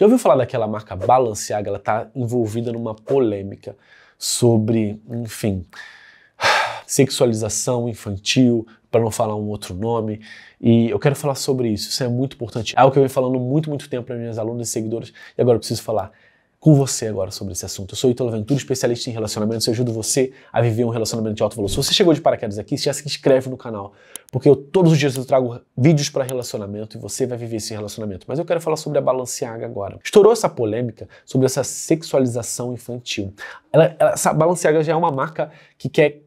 Já ouviu falar daquela marca Balenciaga? Ela está envolvida numa polêmica sobre, enfim, sexualização infantil, para não falar um outro nome. E eu quero falar sobre isso, isso é muito importante. É algo que eu venho falando muito, muito tempo para minhas alunas e seguidoras, e agora eu preciso falar com você agora sobre esse assunto. Eu sou Italo Ventura, especialista em relacionamentos. Eu ajudo você a viver um relacionamento de alto valor. Se você chegou de paraquedas aqui, já se inscreve no canal, porque eu, todos os dias eu trago vídeos para relacionamento e você vai viver esse relacionamento. Mas eu quero falar sobre a Balenciaga agora. Estourou essa polêmica sobre essa sexualização infantil. Ela, ela, essa Balanceaga já é uma marca que quer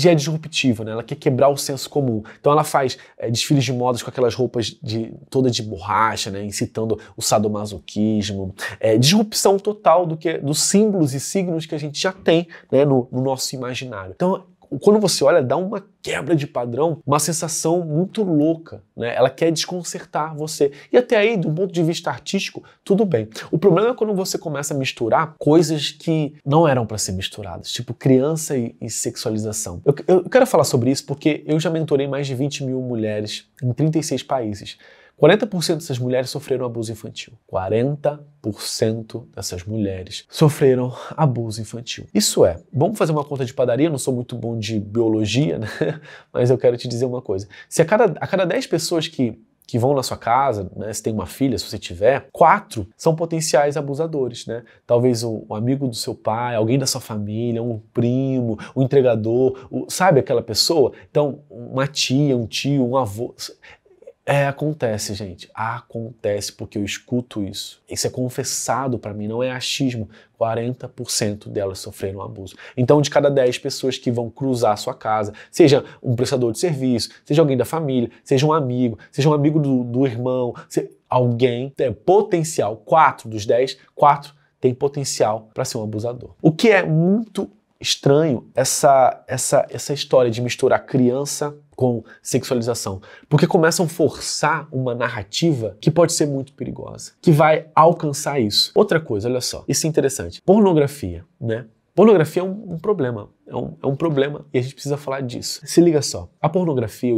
já é disruptiva, né? Ela quer quebrar o senso comum. Então ela faz é, desfiles de modas com aquelas roupas de toda de borracha, né? Incitando o sadomasoquismo. É, disrupção total do que dos símbolos e signos que a gente já tem né? no, no nosso imaginário. Então quando você olha, dá uma quebra de padrão, uma sensação muito louca, né? Ela quer desconcertar você. E até aí, do ponto de vista artístico, tudo bem. O problema é quando você começa a misturar coisas que não eram para ser misturadas, tipo criança e, e sexualização. Eu, eu quero falar sobre isso porque eu já mentorei mais de 20 mil mulheres em 36 países. 40% dessas mulheres sofreram abuso infantil. 40% dessas mulheres sofreram abuso infantil. Isso é, vamos fazer uma conta de padaria, não sou muito bom de biologia, né? mas eu quero te dizer uma coisa. Se a cada, a cada 10 pessoas que que vão na sua casa, né, se tem uma filha, se você tiver, quatro são potenciais abusadores, né? Talvez um, amigo do seu pai, alguém da sua família, um primo, um entregador, o, sabe aquela pessoa? Então, uma tia, um tio, um avô, é, acontece, gente. Acontece porque eu escuto isso. Isso é confessado para mim, não é achismo. 40% delas sofreram abuso. Então, de cada 10 pessoas que vão cruzar a sua casa, seja um prestador de serviço, seja alguém da família, seja um amigo, seja um amigo do, do irmão, se, alguém tem potencial, 4 dos 10, 4 tem potencial para ser um abusador. O que é muito estranho essa essa essa história de misturar criança com sexualização, porque começam a forçar uma narrativa que pode ser muito perigosa, que vai alcançar isso. Outra coisa, olha só, isso é interessante. Pornografia, né? Pornografia é um, um problema é um, é um problema e a gente precisa falar disso. Se liga só, a pornografia,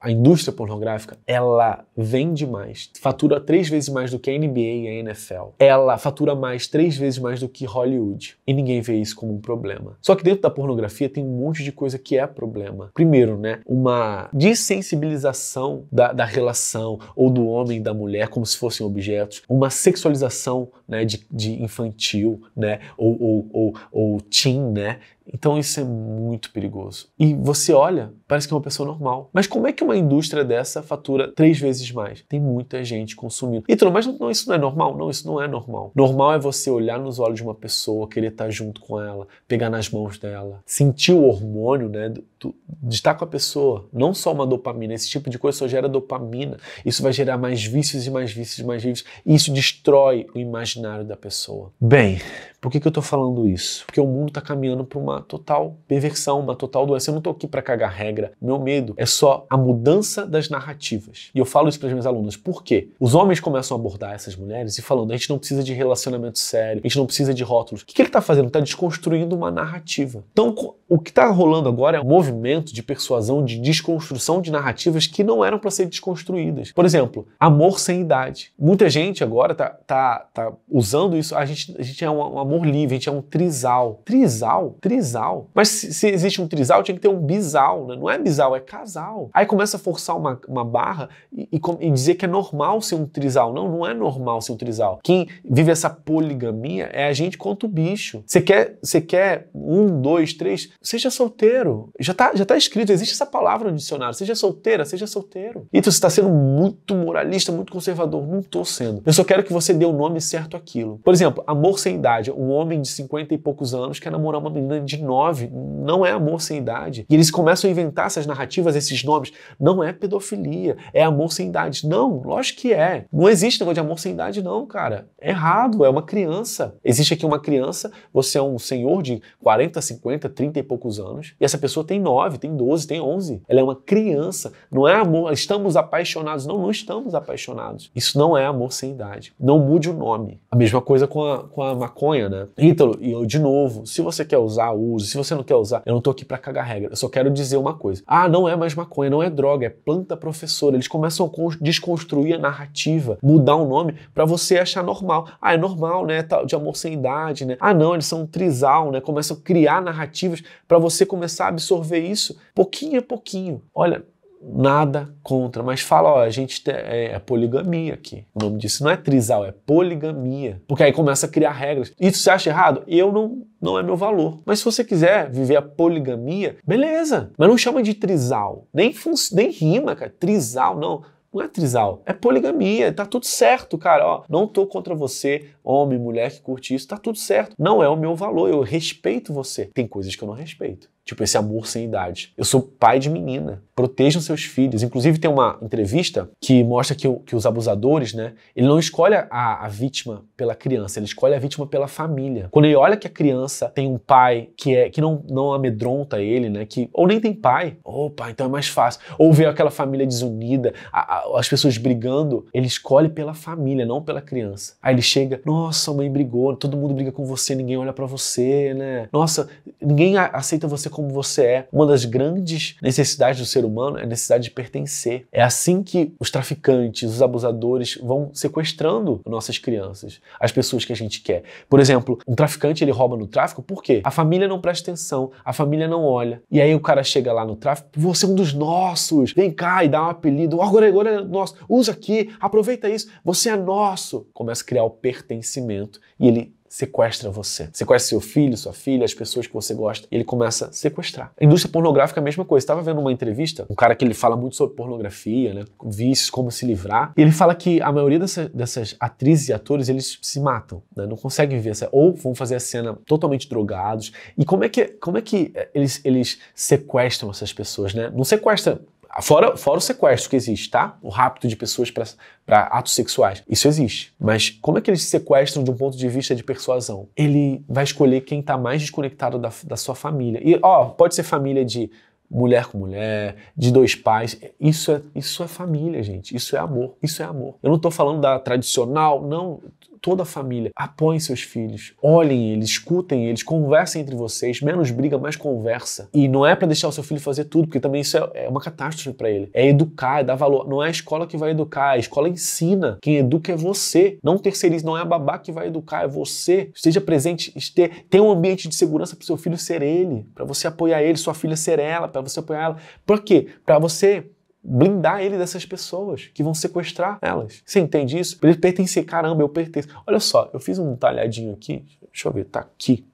a, indústria pornográfica, ela vende mais, fatura três vezes mais do que a NBA e a NFL. Ela fatura mais, três vezes mais do que Hollywood. E ninguém vê isso como um problema. Só que dentro da pornografia tem um monte de coisa que é problema. Primeiro, né, uma dessensibilização da, da relação ou do homem e da mulher como se fossem objetos, uma sexualização né, de, de infantil, né, ou, ou, ou, ou teen, né, então isso é muito perigoso. E você olha, parece que é uma pessoa normal. Mas como é que uma indústria dessa fatura três vezes mais? Tem muita gente consumindo. E tudo mas não, isso não é normal? Não, isso não é normal. Normal é você olhar nos olhos de uma pessoa, querer estar junto com ela, pegar nas mãos dela, sentir o hormônio, né? Do, do, de estar com a pessoa, não só uma dopamina, esse tipo de coisa só gera dopamina. Isso vai gerar mais vícios e mais vícios e mais vícios. E isso destrói o imaginário da pessoa. Bem, por que, que eu estou falando isso? Porque o mundo está caminhando para uma total perversão, uma total doença. Eu não estou aqui para cagar regra. Meu medo é só a mudança das narrativas. E eu falo isso para as minhas alunas. Por quê? Os homens começam a abordar essas mulheres e falando: a gente não precisa de relacionamento sério, a gente não precisa de rótulos. O que, que ele está fazendo? Está desconstruindo uma narrativa. Então, o que está rolando agora é um movimento de persuasão, de desconstrução de narrativas que não eram para ser desconstruídas. Por exemplo, amor sem idade. Muita gente agora tá, tá, tá usando isso. A gente, a gente é um, um amor livre, a gente é um trisal. Trisal? Trisal? trisal. Mas se, se, existe um trisal, tinha que ter um bisal, né? Não é bisal, é casal. Aí começa a forçar uma, uma barra e, e, e dizer que é normal ser um trisal. Não, não é normal ser um trisal. Quem vive essa poligamia é a gente contra o bicho. Você quer, você quer um, dois, três? Seja solteiro. Já tá, já tá escrito, existe essa palavra no dicionário. Seja solteira, seja solteiro. E então, você está sendo muito moralista, muito conservador. Não tô sendo. Eu só quero que você dê o nome certo àquilo. Por exemplo, amor sem idade. Um homem de 50 e poucos anos quer namorar uma menina de de não é amor sem idade. E eles começam a inventar essas narrativas, esses nomes. Não é pedofilia, é amor sem idade. Não, lógico que é. Não existe negócio de amor sem idade, não, cara. É errado, é uma criança. Existe aqui uma criança, você é um senhor de 40, 50, 30 e poucos anos, e essa pessoa tem 9, tem 12, tem 11. Ela é uma criança. Não é amor, estamos apaixonados. Não, não estamos apaixonados. Isso não é amor sem idade. Não mude o nome. A mesma coisa com a, com a maconha, né? Ítalo, e eu de novo, se você quer usar, uso, se você não quer usar, eu não tô aqui para cagar regra. Eu só quero dizer uma coisa. Ah, não é mais maconha, não é droga, é planta professora. Eles começam a desconstruir a narrativa, mudar o nome para você achar normal. Ah, é normal, né? De amor sem idade, né? Ah, não, eles são um trisal, né? Começam a criar narrativas para você começar a absorver isso pouquinho a pouquinho. Olha, nada contra, mas fala, ó, a gente é, é, poligamia aqui. O nome disso não é trisal, é poligamia. Porque aí começa a criar regras. Isso você acha errado? Eu não, não é meu valor. Mas se você quiser viver a poligamia, beleza. Mas não chama de trisal. Nem, nem rima, cara. Trisal, não. Não é trisal, é poligamia, tá tudo certo, cara. Ó, não tô contra você, homem, mulher que curte isso, tá tudo certo. Não é o meu valor, eu respeito você. Tem coisas que eu não respeito. Tipo, esse amor sem idade. Eu sou pai de menina. Protejam seus filhos. Inclusive, tem uma entrevista que mostra que, que os abusadores, né? Ele não escolhe a, a vítima pela criança, ele escolhe a vítima pela família. Quando ele olha que a criança tem um pai que é que não, não amedronta ele, né? Que, ou nem tem pai. Opa, então é mais fácil. Ou vê aquela família desunida, a, a, as pessoas brigando. Ele escolhe pela família, não pela criança. Aí ele chega, nossa, mãe brigou, todo mundo briga com você, ninguém olha para você, né? Nossa, ninguém aceita você como você é. Uma das grandes necessidades do ser humano é a necessidade de pertencer. É assim que os traficantes, os abusadores vão sequestrando nossas crianças, as pessoas que a gente quer. Por exemplo, um traficante ele rouba no tráfico por quê? A família não presta atenção, a família não olha. E aí o cara chega lá no tráfico, você é um dos nossos, vem cá e dá um apelido, agora, agora é nosso, usa aqui, aproveita isso, você é nosso. Começa a criar o pertencimento e ele sequestra você. Sequestra seu filho, sua filha, as pessoas que você gosta. E ele começa a sequestrar. A indústria pornográfica é a mesma coisa. Estava vendo uma entrevista, um cara que ele fala muito sobre pornografia, né? Vícios, como se livrar. E ele fala que a maioria dessa, dessas atrizes e atores, eles se matam, né? Não conseguem viver essa. Ou vão fazer a cena totalmente drogados. E como é que, como é que eh, eles, eles sequestram essas pessoas, né? Não sequestra Fora, fora o sequestro que existe, tá? O rapto de pessoas para atos sexuais. Isso existe. Mas como é que eles sequestram de um ponto de vista de persuasão? Ele vai escolher quem está mais desconectado da, da sua família. E, ó, pode ser família de mulher com mulher, de dois pais. Isso é, isso é família, gente. Isso é amor. Isso é amor. Eu não estou falando da tradicional, não toda a família. Apoiem seus filhos, olhem eles, escutem eles, conversem entre vocês, menos briga, mais conversa. E não é para deixar o seu filho fazer tudo, porque também isso é, é uma catástrofe para ele. É educar, é dar valor. Não é a escola que vai educar, a escola ensina. Quem educa é você. Não terceirize, não é a babá que vai educar, é você. Esteja presente, este, tenha um ambiente de segurança para seu filho ser ele, para você apoiar ele, sua filha ser ela, para você apoiar ela. Por quê? Para você blindar ele dessas pessoas que vão sequestrar elas. Você entende isso? Pra ele pertencer, caramba, eu pertenço. Olha só, eu fiz um talhadinho aqui, deixa eu ver, tá aqui.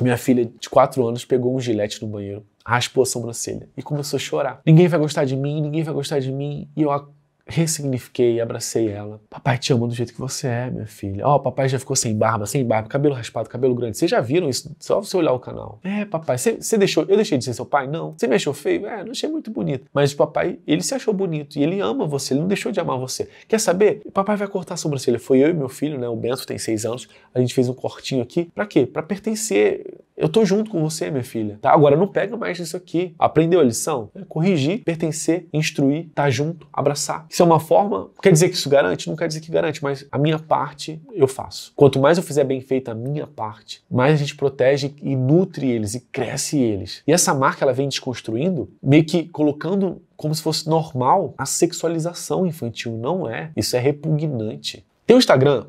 Minha filha de 4 anos pegou um gilete no banheiro, raspou a sobrancelha e começou a chorar. Ninguém vai gostar de mim, ninguém vai gostar de mim. E eu ressignifiquei, abracei ela. Papai te ama do jeito que você é, minha filha. Ó, oh, papai já ficou sem barba, sem barba, cabelo raspado, cabelo grande. Vocês já viram isso? Só você olhar o canal. É, papai, você deixou. Eu deixei de ser seu pai? Não. Você me achou feio? É, não achei muito bonito. Mas o papai, ele se achou bonito e ele ama você, ele não deixou de amar você. Quer saber? papai vai cortar a sobrancelha. Foi eu e meu filho, né? O Bento tem seis anos. A gente fez um cortinho aqui. Pra quê? Pra pertencer eu tô junto com você, minha filha. Tá? Agora não pega mais isso aqui. Aprendeu a lição? É corrigir, pertencer, instruir, tá junto, abraçar. Isso é uma forma. Quer dizer que isso garante? Não quer dizer que garante, mas a minha parte eu faço. Quanto mais eu fizer bem feita a minha parte, mais a gente protege e nutre eles e cresce eles. E essa marca ela vem desconstruindo, meio que colocando como se fosse normal a sexualização infantil. Não é. Isso é repugnante. Tem o Instagram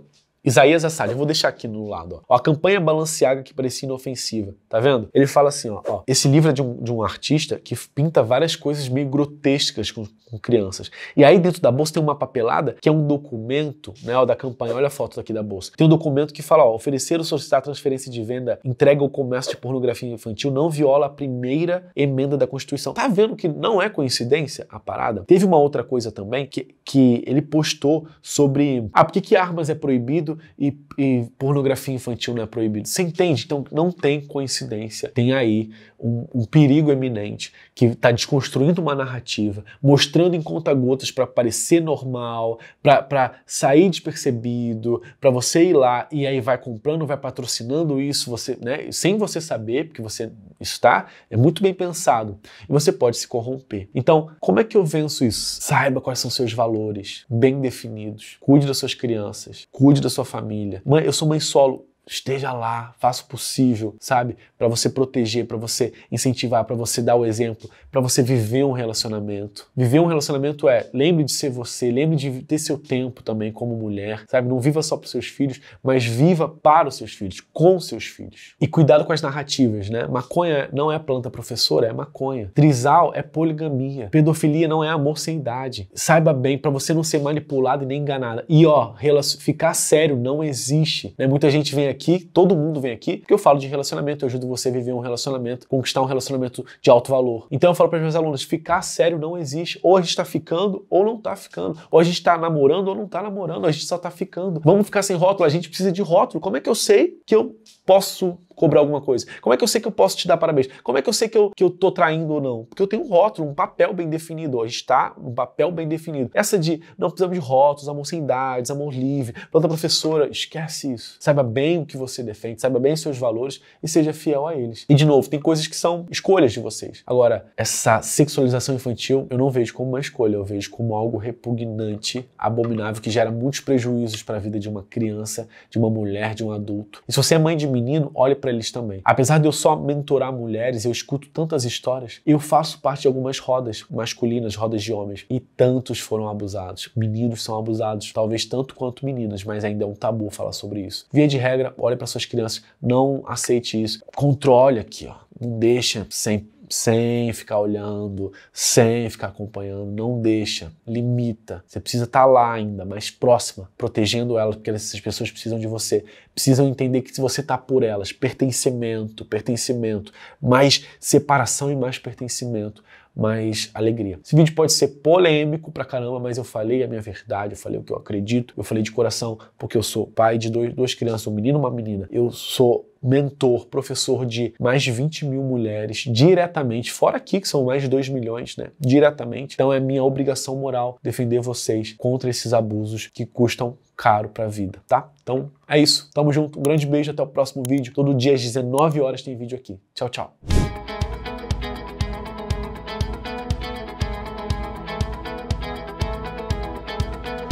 Isaías Assad, eu vou deixar aqui no lado, ó. ó a campanha balanceada que parecia inofensiva, tá vendo? Ele fala assim, ó, ó esse livro é de um, de um, artista que pinta várias coisas meio grotescas com, com, crianças. E aí dentro da bolsa tem uma papelada que é um documento, né, ó, da campanha, olha a foto aqui da bolsa. Tem um documento que fala, ó, oferecer ou solicitar transferência de venda, entrega ao comércio de pornografia infantil não viola a primeira emenda da Constituição. Tá vendo que não é coincidência a parada? Teve uma outra coisa também que, que ele postou sobre, ah, por que, que armas é proibido proibido e, e pornografia infantil não é proibido. Você entende? Então não tem coincidência. Tem aí um, um perigo eminente que está desconstruindo uma narrativa, mostrando em conta-gotas para parecer normal, para sair despercebido, para você ir lá e aí vai comprando, vai patrocinando isso, você, né, sem você saber, porque você está, é muito bem pensado. E você pode se corromper. Então, como é que eu venço isso? Saiba quais são seus valores, bem definidos. Cuide das suas crianças, cuide da sua sua família. Mãe, eu sou mãe solo. Esteja lá, faça o possível, sabe? Para você proteger, para você incentivar, para você dar o exemplo, para você viver um relacionamento. Viver um relacionamento é, lembre de ser você, lembre de ter seu tempo também como mulher, sabe? Não viva só para seus filhos, mas viva para os seus filhos, com seus filhos. E cuidado com as narrativas, né? Maconha não é planta professora, é maconha. Trisal é poligamia. Pedofilia não é amor sem idade. Saiba bem, para você não ser manipulado e nem enganada. E ó, ficar sério não existe. Né? Muita gente vem aqui aqui, todo mundo vem aqui, porque eu falo de relacionamento, eu ajudo você a viver um relacionamento, conquistar um relacionamento de alto valor. Então eu falo para meus alunos, ficar sério não existe. Ou a gente está ficando ou não está ficando. Ou a gente está namorando ou não está namorando. A gente só está ficando. Vamos ficar sem rótulo. A gente precisa de rótulo. Como é que eu sei que eu posso cobrar alguma coisa? Como é que eu sei que eu posso te dar parabéns? Como é que eu sei que eu, que eu tô traindo ou não? Porque eu tenho um rótulo, um papel bem definido. Ó. A gente tá num papel bem definido. Essa de não precisamos de rótulos, amor sem idades, amor livre, planta professora, esquece isso. Saiba bem o que você defende, saiba bem os seus valores e seja fiel a eles. E de novo, tem coisas que são escolhas de vocês. Agora, essa sexualização infantil eu não vejo como uma escolha, eu vejo como algo repugnante, abominável, que gera muitos prejuízos para a vida de uma criança, de uma mulher, de um adulto. E se você é mãe de menino, olha para eles também. Apesar de eu só mentorar mulheres, eu escuto tantas histórias. Eu faço parte de algumas rodas masculinas, rodas de homens, e tantos foram abusados. Meninos são abusados, talvez tanto quanto meninas, mas ainda é um tabu falar sobre isso. Via de regra, olhe para suas crianças, não aceite isso. Controle aqui, ó. Não deixa sem sem ficar olhando, sem ficar acompanhando, não deixa, limita. Você precisa estar tá lá ainda, mais próxima, protegendo elas, porque essas pessoas precisam de você. Precisam entender que você está por elas. Pertencimento, pertencimento, mais separação e mais pertencimento mais alegria. Esse vídeo pode ser polêmico pra caramba, mas eu falei a minha verdade, eu falei o que eu acredito, eu falei de coração, porque eu sou pai de dois, duas crianças, um menino e uma menina. Eu sou mentor, professor de mais de 20 mil mulheres diretamente, fora aqui que são mais de 2 milhões, né? Diretamente. Então é minha obrigação moral defender vocês contra esses abusos que custam caro para a vida, tá? Então é isso. Tamo junto. Um grande beijo até o próximo vídeo. Todo dia às 19 horas tem vídeo aqui. Tchau, tchau.